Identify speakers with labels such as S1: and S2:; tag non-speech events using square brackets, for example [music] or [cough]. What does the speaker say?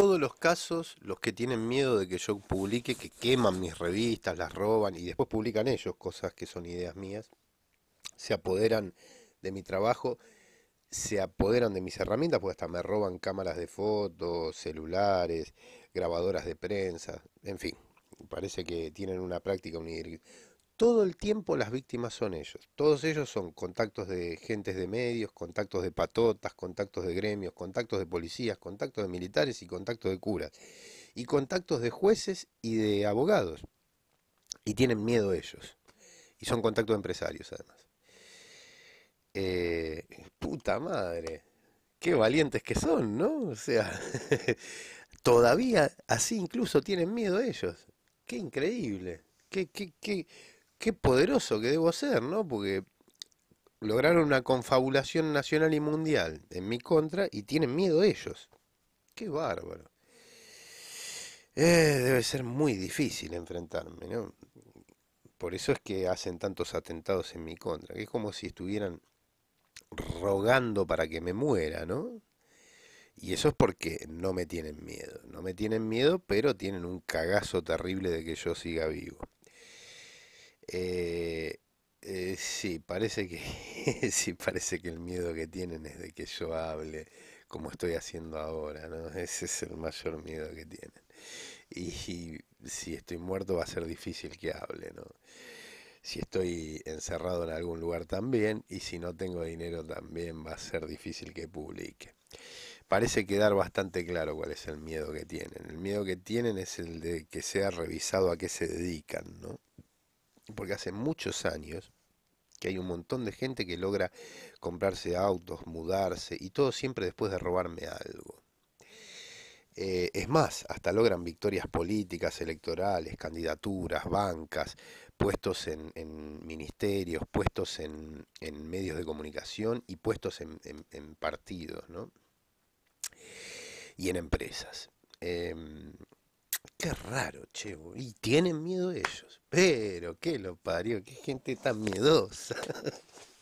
S1: todos los casos, los que tienen miedo de que yo publique, que queman mis revistas, las roban y después publican ellos cosas que son ideas mías, se apoderan de mi trabajo, se apoderan de mis herramientas, porque hasta me roban cámaras de fotos, celulares, grabadoras de prensa, en fin, parece que tienen una práctica todo el tiempo las víctimas son ellos. Todos ellos son contactos de gentes de medios, contactos de patotas, contactos de gremios, contactos de policías, contactos de militares y contactos de curas. Y contactos de jueces y de abogados. Y tienen miedo ellos. Y son contactos de empresarios además. Eh, puta madre. Qué valientes que son, ¿no? O sea, [laughs] todavía así incluso tienen miedo ellos. Qué increíble. Qué, qué, qué, qué poderoso que debo ser, ¿no? Porque lograron una confabulación nacional y mundial en mi contra y tienen miedo ellos. Qué bárbaro. Eh, debe ser muy difícil enfrentarme, ¿no? Por eso es que hacen tantos atentados en mi contra, que es como si estuvieran rogando para que me muera, ¿no? Y eso es porque no me tienen miedo, no me tienen miedo, pero tienen un cagazo terrible de que yo siga vivo. Eh, eh, sí, parece que [laughs] sí, parece que el miedo que tienen es de que yo hable como estoy haciendo ahora, ¿no? [laughs] Ese es el mayor miedo que tienen. Y, y si estoy muerto va a ser difícil que hable, ¿no? Si estoy encerrado en algún lugar también y si no tengo dinero también va a ser difícil que publique. Parece quedar bastante claro cuál es el miedo que tienen. El miedo que tienen es el de que sea revisado a qué se dedican, ¿no? porque hace muchos años que hay un montón de gente que logra comprarse autos, mudarse y todo siempre después de robarme algo. Eh, es más, hasta logran victorias políticas, electorales, candidaturas, bancas, puestos en, ministerios, puestos en, medios de comunicación y puestos en, partidos ¿no? y en empresas. Em, raro, Chevo. y tienen miedo ellos. Pero qué lo parió, qué gente tan miedosa. [laughs]